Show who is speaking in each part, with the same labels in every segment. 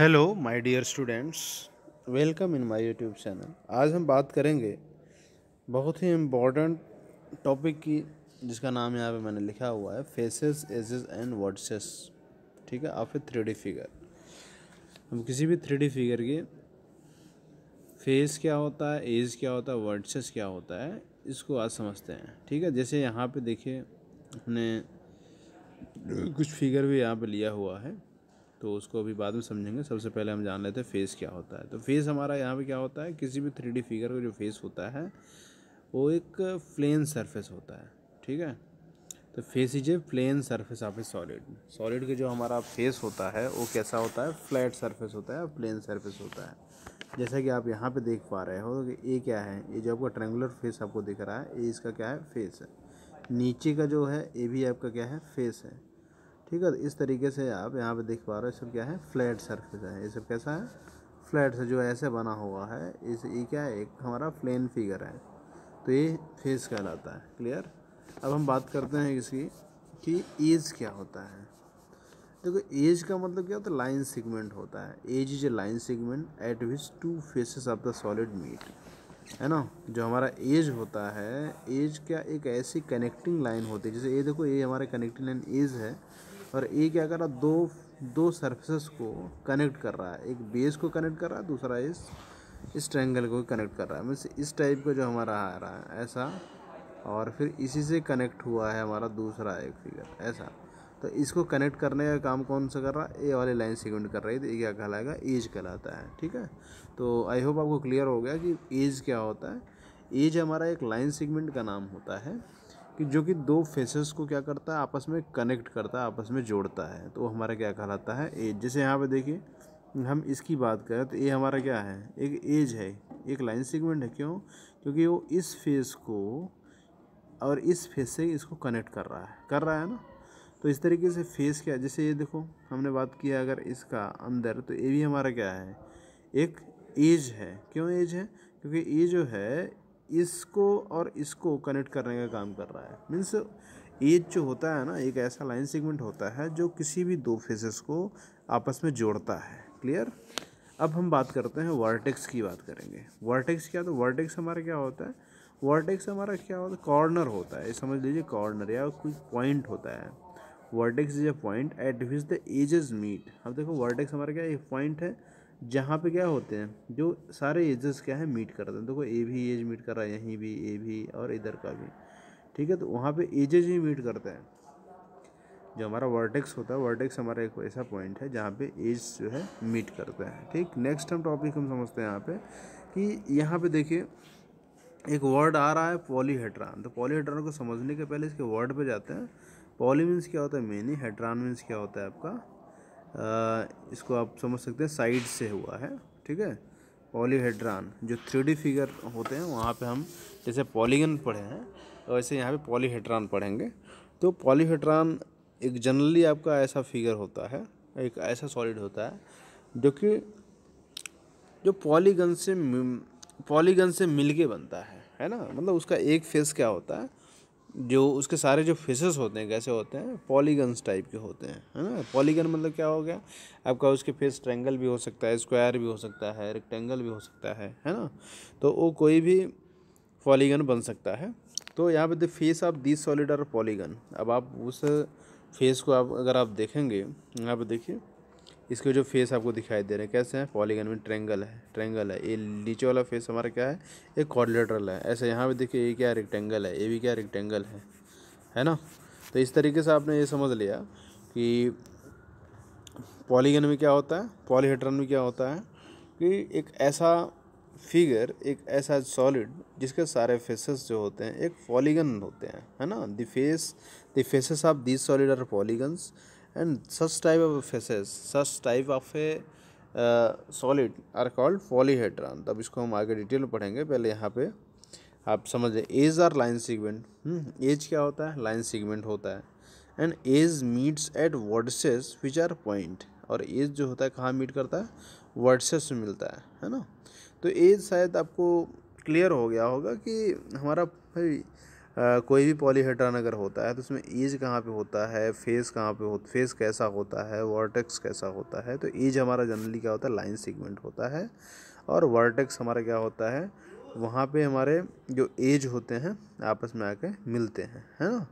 Speaker 1: hello my dear students welcome in my YouTube channel आज हम बात करेंगे बहुत ही इम्पोर्टेंट टॉपिक की जिसका नाम यहाँ पे मैंने लिखा हुआ है फेसेस एजेस एंड वर्डसेस ठीक है आप थ्री डी फिगर हम किसी भी थ्री डी फिगर के फेस क्या होता है एज क्या होता है वर्डसेस क्या होता है इसको आज समझते हैं ठीक है जैसे यहाँ पे देखिए हमने कुछ फिगर भी यहाँ पे लिया हुआ है तो उसको अभी बाद में समझेंगे सबसे पहले हम जान लेते हैं फेस क्या होता है तो फेस हमारा यहाँ पे क्या होता है किसी भी थ्री फिगर का जो फेस होता है वो एक प्लेन सरफेस होता है ठीक है तो face is a plane surface of a solid solid का जो हमारा फेस होता है वो कैसा होता है फ्लैट सरफेस होता है प्लेन सरफेस होता है जैसा कि आप यहाँ पे देख पा रहे हो कि ये क्या है ये जो आपका ट्रेंगुलर फेस आपको दिख रहा है ये इसका क्या है फेस है नीचे का जो है ये भी आपका क्या है फेस है ठीक है तो इस तरीके से आप यहाँ पे देख पा रहे हो सब क्या है फ्लैट सरफेस है ये सब कैसा है फ्लैट से जो ऐसे बना हुआ है इस ये क्या है एक हमारा प्लेन फिगर है तो ये फेस कहलाता है क्लियर अब हम बात करते हैं इसकी कि एज क्या होता है देखो एज का मतलब क्या होता है लाइन सिगमेंट होता है edge is a line segment at which two faces of the solid meet है ना जो हमारा एज होता है एज क्या एक ऐसी कनेक्टिंग लाइन होती है जैसे ये देखो ये हमारे कनेक्टिंग लाइन एज है और ए क्या कर रहा दो दो सर्फेस को कनेक्ट कर रहा है एक बेस को कनेक्ट कर रहा है दूसरा इस इस ट्रायंगल को कनेक्ट कर रहा है मीन्स इस टाइप का जो हमारा आ रहा है ऐसा और फिर इसी से कनेक्ट हुआ है हमारा दूसरा एक फिगर ऐसा तो इसको कनेक्ट करने का काम कौन सा कर रहा है ए वाली लाइन सेगमेंट कर रही है तो ये क्या कहलाएगा एज कहलाता है ठीक है तो आई होप आपको क्लियर हो गया कि एज क्या होता है एज हमारा एक लाइन सेगमेंट का नाम होता है कि जो कि दो फेसेस को क्या करता है आपस में कनेक्ट करता है आपस में जोड़ता है तो हमारा क्या कहलाता है एज जैसे यहाँ पे देखिए हम इसकी बात करें तो ये हमारा क्या है एक एज है एक लाइन सेगमेंट है क्यों क्योंकि वो इस फेस को और इस फेस से इसको कनेक्ट कर रहा है कर रहा है ना तो इस तरीके से फेस क्या जैसे ये देखो हमने बात किया अगर इसका अंदर तो ये भी हमारा क्या है एक एज है क्यों एज है क्योंकि ये जो है इसको और इसको कनेक्ट करने का काम कर रहा है मीन्स एज जो होता है ना एक ऐसा लाइन सेगमेंट होता है जो किसी भी दो फेसेस को आपस में जोड़ता है क्लियर अब हम बात करते हैं वर्टेक्स की बात करेंगे वर्टेक्स क्या तो वर्टेक्स हमारा क्या होता है वर्टेक्स हमारा क्या होता है कॉर्नर होता है समझ लीजिए कॉर्नर या कोई पॉइंट होता है vertex is a point at which the edges meet अब देखो वर्टेक्स हमारा क्या एक पॉइंट है जहाँ पे क्या होते हैं जो सारे एजेस क्या है मीट करते हैं देखो तो ए भी एज मीट कर रहा है यहीं भी ए भी और इधर का भी ठीक है तो वहाँ पे एजेज ही मीट करते हैं जो हमारा वर्टेक्स होता है वर्टेक्स हमारा एक ऐसा पॉइंट है जहाँ पे एज जो है मीट करते हैं ठीक नेक्स्ट हम टॉपिक हम समझते हैं यहाँ पे कि यहाँ पे देखिए एक वर्ड आ रहा है पॉलीहेड्रॉन तो पॉलीहेड्रॉन को समझने के पहले इसके वर्ड पे जाते हैं पॉली मीन्स क्या होता है मेनी हेड्रान मीन्स क्या होता है आपका इसको आप समझ सकते हैं साइड से हुआ है ठीक है पॉलीहेड्रान जो थ्री फिगर होते हैं वहाँ पे हम जैसे पॉलीगन पढ़े हैं वैसे यहाँ पे पॉलीहेड्रान पढ़ेंगे तो पॉलीहेड्रान एक जनरली आपका ऐसा फिगर होता है एक ऐसा सॉलिड होता है जो कि जो पॉलीगन से पॉलीगन से मिलके बनता है है ना मतलब उसका एक फेस क्या होता है जो उसके सारे जो फेसेस होते हैं कैसे होते हैं पॉलीगन्स टाइप के होते हैं है ना पॉलीगन मतलब क्या हो गया आपका उसके फेस ट्रेंगल भी हो सकता है स्क्वायर भी हो सकता है रेक्टेंगल भी हो सकता है है ना तो वो कोई भी पॉलीगन बन सकता है तो यहाँ पे the face of this solid और पॉलीगन अब आप उस फेस को आप अगर आप देखेंगे यहाँ पे देखिए इसके जो फेस आपको दिखाई दे रहे हैं कैसे हैं पॉलीगन में ट्रेंगल है ट्रेंगल है ये नीचे वाला फेस हमारा क्या है एक कॉर्डिलेटरल है ऐसे यहाँ पे देखिए ये क्या रेक्टेंगल है ये भी क्या रेक्टेंगल है है ना तो इस तरीके से आपने ये समझ लिया कि पॉलीगन में क्या होता है पॉलीहेड्रन में क्या होता है कि एक ऐसा फिगर एक ऐसा सॉलिड जिसके सारे फेसेस जो होते हैं एक पॉलीगन होते हैं है ना the face the faces of this solid are polygons and such type of faces such type of a solid are called polyhedron तब इसको हम आगे डिटेल में पढ़ेंगे पहले यहाँ पे आप समझें edge are line segment edge क्या होता है लाइन सीगमेंट होता है and edge meets at vertices which are point और एज जो होता है कहाँ मीट करता है वर्डसेस में मिलता है है ना तो एज शायद आपको क्लियर हो गया होगा कि हमारा भाई कोई भी पॉलीहेड्रॉन अगर होता है तो उसमें ईज कहाँ पे होता है फेस कहाँ पे हो फेस कैसा होता है वर्टेक्स कैसा होता है तो ईज हमारा जनरली क्या होता है लाइन सीगमेंट होता है और वर्टेक्स हमारा क्या होता है वहाँ पे हमारे जो एज होते हैं आपस में आके मिलते हैं है ना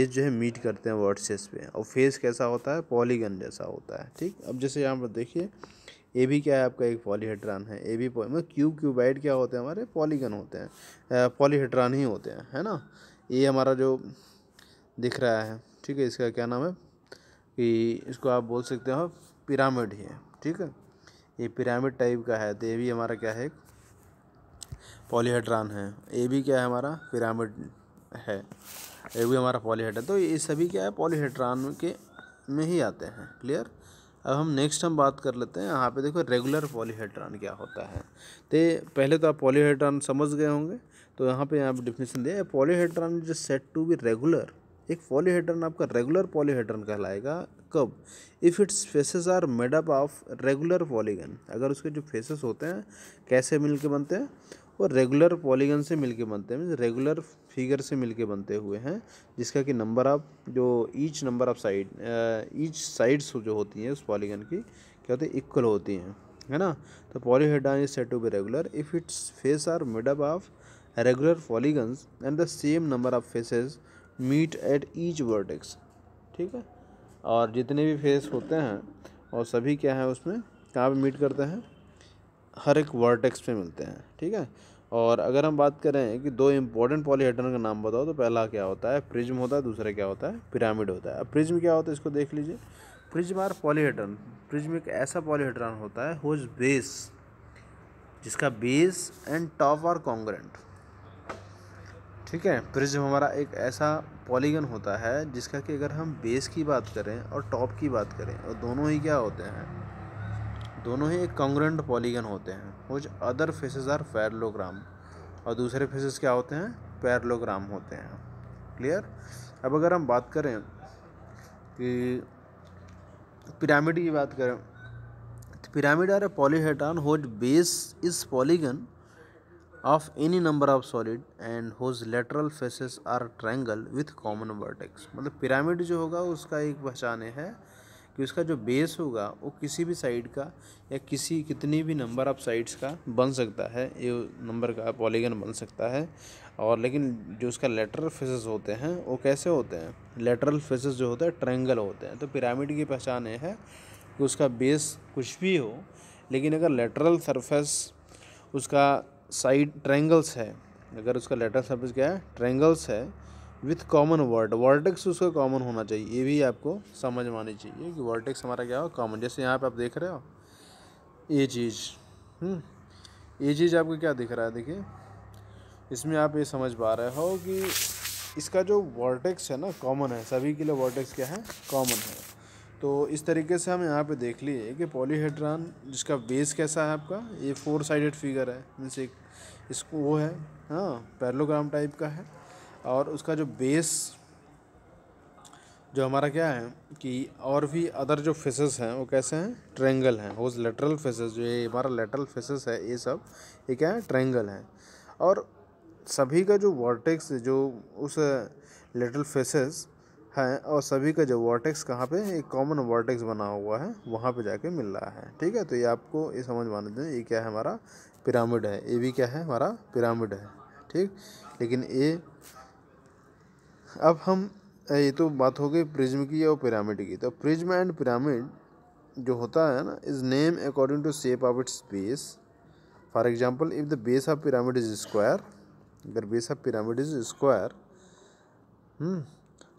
Speaker 1: एज जो है मीट करते हैं वर्सेस पे और फेस कैसा होता है पॉलीगन जैसा होता है ठीक अब जैसे यहाँ पर देखिए ए भी क्या है आपका एक पॉलीहेड्रान है ए भी मतलब क्यूब क्यूबाइड क्या होते हैं हमारे पॉलीगन होते हैं पॉलीहेड्रॉन ही होते हैं है ना ये हमारा जो दिख रहा है ठीक है इसका क्या नाम है कि इसको आप बोल सकते हो पिरामिड ही है ठीक है ये पिरामिड टाइप का है तो ये भी हमारा क्या है पॉलीहेड्रॉन है ए भी क्या है हमारा पिरामिड है ए भी हमारा पॉलीहेड्रॉन तो ये सभी क्या है पॉलीहेड्रॉन के में ही आते हैं क्लियर अब हम नेक्स्ट हम बात कर लेते हैं यहाँ पे देखो रेगुलर पॉलीहेड्रॉन क्या होता है तो पहले तो आप पॉलीहेड्रॉन समझ गए होंगे तो यहाँ पे यहाँ पे डिफिनेशन दिया है polyhedron is set to be regular एक पॉलीहेड्रॉन आपका रेगुलर पॉलीहेड्रॉन कहलाएगा कब if its faces are made up of regular polygon अगर उसके जो फेसेस होते हैं कैसे मिल के बनते हैं वो रेगुलर पॉलीगन से मिलके बनते हैं रेगुलर फिगर से मिलके बनते हुए हैं जिसका कि नंबर ऑफ जो each number of side each sides जो होती हैं उस पॉलीगन की क्या होती है इक्वल होती हैं है ना तो polyhedron is set to be regular if its face are made up of regular polygons and the same number of faces meet at each vertex ठीक है और जितने भी फेस होते हैं और सभी क्या है उसमें कहाँ पर मीट करते हैं हर एक वर्टेक्स पे मिलते हैं ठीक है और अगर हम बात करें कि दो इम्पॉर्टेंट पॉलीहेड्रन का नाम बताओ तो पहला क्या होता है प्रिज्म होता है दूसरा क्या होता है पिरामिड होता है अब प्रिज्म क्या होता है इसको देख लीजिए प्रिज्म आर पॉलीहेड्रन प्रिज्म एक ऐसा पॉलीहेड्रन होता है होज बेस जिसका base and top are congruent ठीक है प्रिज्म हमारा एक ऐसा पॉलीगन होता है जिसका कि अगर हम बेस की बात करें और टॉप की बात करें और दोनों ही क्या होते हैं दोनों ही एक कॉन्ग्रेंट पॉलीगन होते हैं कुछ अदर फेसेस आर पैरलोग्राम और दूसरे फेसेस क्या होते हैं पैरलोग्राम होते हैं क्लियर अब अगर हम बात करें कि पिरामिड की बात करें तो pyramid are a polyhedron whose base is polygon of any number of solid and whose lateral faces are triangle with common vertex मतलब पिरामिड जो होगा उसका एक पहचान है कि उसका जो बेस होगा वो किसी भी साइड का या किसी कितनी भी नंबर ऑफ साइड्स का बन सकता है ये नंबर का पॉलीगन बन सकता है और लेकिन जो उसका लेटरल फेसेस होते हैं वो कैसे होते हैं लेटरल फेसेस जो होते हैं ट्रायंगल होते हैं तो पिरामिड की पहचान ये है कि उसका बेस कुछ भी हो लेकिन अगर लेटरल सरफेस उसका साइड ट्रायंगल्स है अगर उसका लेटरल सरफेस क्या है ट्रायंगल्स है विथ कॉमन वर्ड वर्टेक्स उसका कॉमन होना चाहिए ये भी आपको समझ में आनी चाहिए कि वर्टेक्स हमारा क्या हो कॉमन जैसे यहाँ पे आप देख रहे हो ये चीज़ हम्म, ये चीज़ आपको क्या दिख रहा है देखिए इसमें आप ये समझ पा रहे हो कि इसका जो वर्टेक्स है ना कॉमन है सभी के लिए वर्टेक्स क्या है कॉमन है तो इस तरीके से हम यहाँ पे देख लिए कि पॉलीहेड्रॉन जिसका बेस कैसा है आपका ये फोर साइडेड फिगर है मीन्स एक इसको वो है हाँ पैरलोग्राम टाइप का है और उसका जो बेस जो हमारा क्या है कि और भी अदर जो फेसेस हैं वो कैसे हैं ट्रेंगल हैं होज लेटरल फेसेस जो ये हमारा लेटरल फेसेस है ये सब ये क्या है ट्रेंगल हैं और सभी का जो वॉर्टेक्स जो उस लेटरल फेसेस हैं और सभी का जो वॉर्टेक्स कहाँ पे एक कॉमन वॉर्टेक्स बना हुआ है वहाँ पे जाके मिल रहा है ठीक है तो ये आपको ये समझ माने दें ये क्या है हमारा पिरामिड है ये भी क्या है हमारा पिरामिड है ठीक लेकिन ये अब हम ये तो बात हो गई प्रिज्म की और पिरामिड की तो प्रिज्म एंड पिरामिड जो होता है ना is name according to shape of its base for example if the base of pyramid is square अगर base of pyramid is square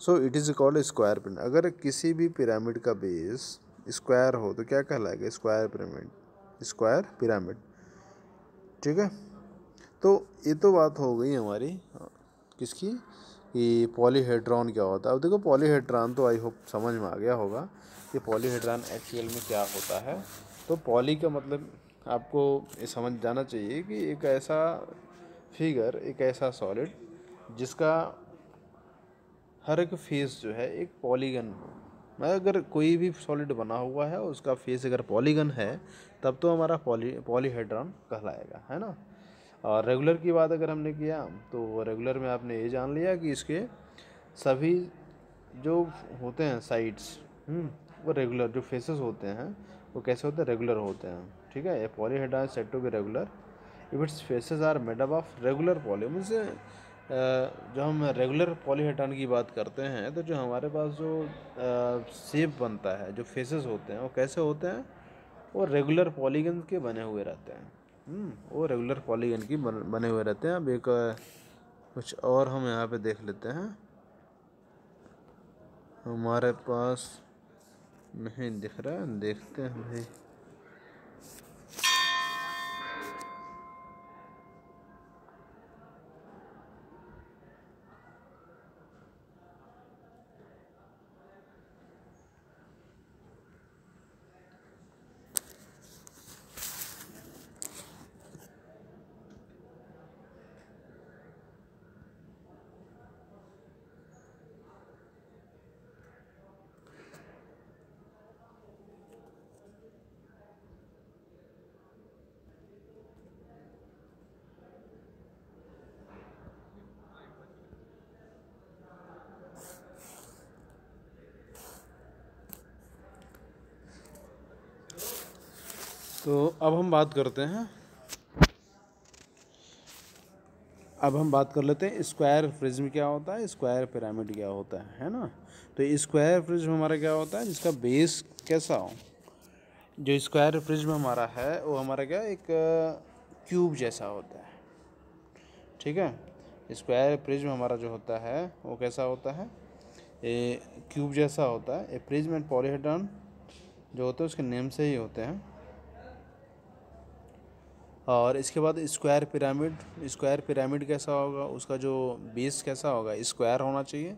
Speaker 1: so it is called square pyramid अगर किसी भी pyramid का base square हो तो क्या कहलाएगा square pyramid square pyramid ठीक है तो ये तो बात हो गई हमारी हाँ, किसकी कि पॉलीहेड्रॉन क्या होता है अब देखो पॉलीहेड्रॉन तो आई होप समझ में आ गया होगा कि पॉलीहेड्रॉन एक्चुअल में क्या होता है तो पॉली का मतलब आपको ये समझ जाना चाहिए कि एक ऐसा फिगर एक ऐसा सॉलिड जिसका हर एक फेस जो है एक पॉलीगन हो मतलब अगर कोई भी सॉलिड बना हुआ है उसका फेस अगर पॉलीगन है तब तो हमारा पॉली पॉलीहेड्रॉन कहलाएगा है ना और रेगुलर की बात अगर हमने किया तो रेगुलर में आपने ये जान लिया कि इसके सभी जो होते हैं साइड्स हम्म, वो रेगुलर जो फेसेस होते हैं वो कैसे होते हैं रेगुलर होते हैं ठीक है a polyhedra set to be regular if its faces are made up of regular poly means जो हम रेगुलर पॉलीहेड्रॉन की बात करते हैं तो जो हमारे पास जो सेप बनता है जो फेसेस होते हैं वो कैसे होते हैं वो रेगुलर पॉलीगन के बने हुए रहते हैं हम्म, वो रेगुलर पॉलीगन की बने हुए रहते हैं अब एक कुछ और हम यहाँ पे देख लेते हैं हमारे पास नहीं दिख रहा है देखते हैं भाई तो अब हम बात करते हैं अब हम बात कर लेते हैं स्क्वायर में क्या होता है स्क्वायर पिरामिड क्या होता है है ना तो स्क्वायर में हमारा क्या होता है जिसका बेस कैसा हो जो स्क्वायर में हमारा है वो हमारा क्या एक क्यूब जैसा होता है ठीक है स्क्वायर में हमारा जो होता है वो कैसा होता है ए क्यूब जैसा होता है ए प्रिज्म एंड पॉलीहेड्रॉन जो होते हैं उसके नेम से ही होते हैं और इसके बाद स्क्वायर पिरामिड स्क्वायर पिरामिड कैसा होगा उसका जो बेस कैसा होगा स्क्वायर होना चाहिए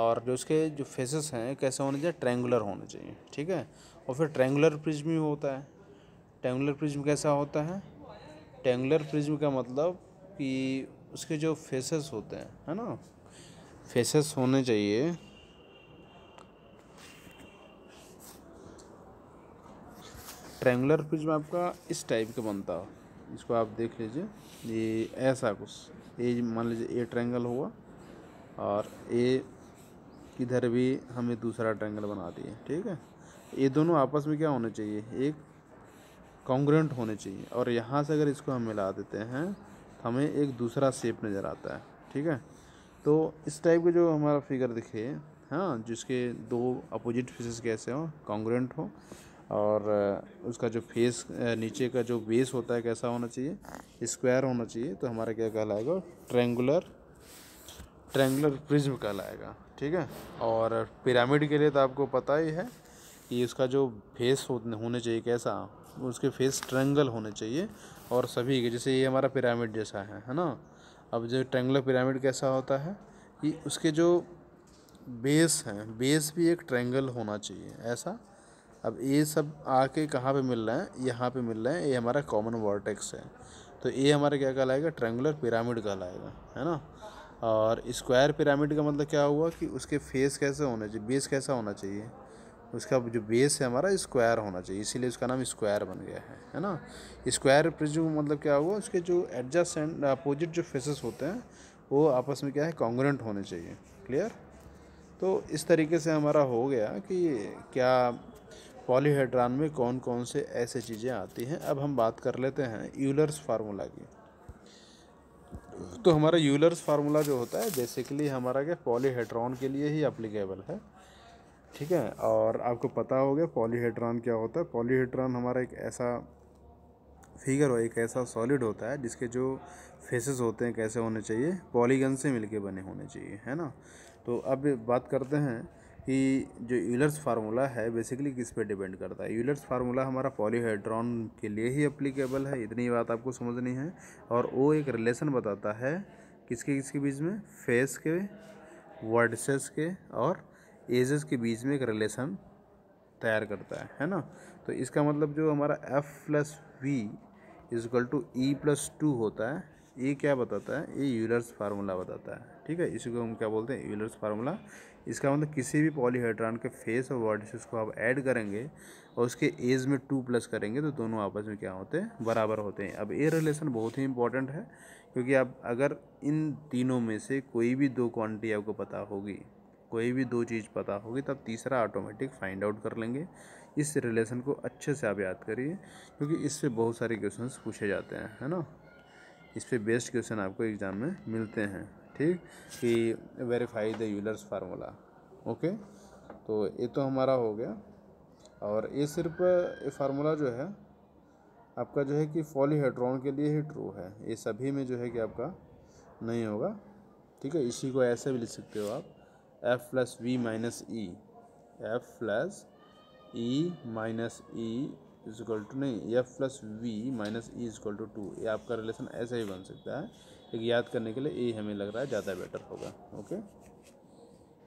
Speaker 1: और जो उसके जो फेसेस हैं कैसे होने चाहिए ट्रैंगुलर होने चाहिए ठीक है और फिर ट्रैंगुलर प्रिज्म ही होता है ट्रैंगुलर प्रिज्म कैसा होता है ट्रैंगुलर प्रिज्म का मतलब कि उसके जो फेसेस होते हैं है ना फेसेस होने चाहिए ट्रैंगुलर प्रिज्म आपका इस टाइप का बनता हो इसको आप देख लीजिए ये ऐसा कुछ ये मान लीजिए ए ट्रैंगल हुआ और ए किधर भी हमें दूसरा ट्रैंगल बना दिए ठीक है ये दोनों आपस में क्या होने चाहिए एक कॉन्ग्रेंट होने चाहिए और यहाँ से अगर इसको हम मिला देते हैं तो हमें एक दूसरा शेप नज़र आता है ठीक है तो इस टाइप के जो हमारा फिगर दिखे हाँ जिसके दो अपोजिट फेसेस कैसे हों कॉन्ग्रेंट हो और उसका जो फेस नीचे का जो बेस होता है कैसा होना चाहिए स्क्वायर होना चाहिए तो हमारा क्या कहलाएगा ट्रेंगुलर ट्रेंगुलर प्रिज्म कहलाएगा ठीक है और पिरामिड के लिए तो आपको पता ही है कि उसका जो फेस होने चाहिए कैसा उसके फेस ट्रेंगल होने चाहिए और सभी के जैसे ये हमारा पिरामिड जैसा है है ना अब जो ट्रेंगुलर पिरामिड कैसा होता है कि उसके जो बेस हैं बेस भी एक ट्रेंगल होना चाहिए ऐसा अब ये सब आके कहाँ पे मिल रहे हैं यहाँ पे मिल रहे हैं ये हमारा कॉमन वॉर्टेक्स है तो ये हमारा क्या कहलाएगा ट्रेंगुलर पिरामिड कहलाएगा है ना और स्क्वायर पिरामिड का मतलब क्या हुआ कि उसके फेस कैसे होने चाहिए बेस कैसा होना चाहिए उसका जो बेस है हमारा स्क्वायर होना चाहिए इसीलिए उसका नाम स्क्वायर बन गया है है ना स्क्वायर प्रिज्म मतलब क्या हुआ उसके जो एडजस्ट अपोजिट जो फेसेस होते हैं वो आपस में क्या है कॉन्ग्रेंट होने चाहिए क्लियर तो इस तरीके से हमारा हो गया कि क्या पॉलीहेड्रान में कौन कौन से ऐसे चीज़ें आती हैं अब हम बात कर लेते हैं यूलर्स फार्मूला की तो हमारा यूलर्स फार्मूला जो होता है बेसिकली हमारा क्या पॉलीहेड्रॉन के लिए ही अप्लीकेबल है ठीक है और आपको पता होगा पॉलीहेड्रॉन क्या होता है पॉलीहेड्रॉन हमारा एक ऐसा फिगर हो एक ऐसा सॉलिड होता है जिसके जो फेसेस होते हैं कैसे होने चाहिए पॉलीगन से मिलके बने होने चाहिए है ना तो अब बात करते हैं कि जो यूलर्स फार्मूला है बेसिकली किस पे डिपेंड करता है यूलर्स फार्मूला हमारा पॉलीहाइड्रॉन के लिए ही अप्लीकेबल है इतनी बात आपको समझनी है और वो एक रिलेशन बताता है किसके किसके बीच में फेस के वर्डसेस के और एजेस के बीच में एक रिलेशन तैयार करता है है ना तो इसका मतलब जो हमारा F plus V is equal to E plus two होता है ये क्या बताता है ये यूलर्स फार्मूला बताता है ठीक है इसी को हम क्या बोलते हैं यूलर्स फार्मूला इसका मतलब किसी भी पॉलीहाइड्रान के फेस और वर्टिसेस को आप ऐड करेंगे और उसके एज में टू प्लस करेंगे तो दोनों आपस में क्या होते हैं बराबर होते हैं अब ये रिलेशन बहुत ही इंपॉर्टेंट है क्योंकि आप अगर इन तीनों में से कोई भी दो क्वान्टिटी आपको पता होगी कोई भी दो चीज़ पता होगी तब तीसरा ऑटोमेटिक फाइंड आउट कर लेंगे इस रिलेशन को अच्छे से आप याद करिए क्योंकि इससे बहुत सारे क्वेश्चन पूछे जाते हैं है ना इस पर बेस्ट क्वेश्चन आपको एग्ज़ाम में मिलते हैं ठीक कि verify the Euler's formula okay तो ये तो हमारा हो गया और ये सिर्फ ये फार्मूला जो है आपका जो है कि फॉलीहेड्रॉन के लिए ही ट्रू है ये सभी में जो है कि आपका नहीं होगा ठीक है इसी को ऐसे भी लिख सकते हो आप F plus V minus E F plus E minus E equal to नहीं F plus V minus E equal to two ये आपका रिलेशन ऐसे ही बन सकता है एक याद करने के लिए ए हमें लग रहा है ज़्यादा बेटर होगा ओके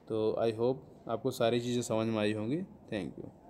Speaker 1: तो आई होप आपको सारी चीज़ें समझ में आई होंगी थैंक यू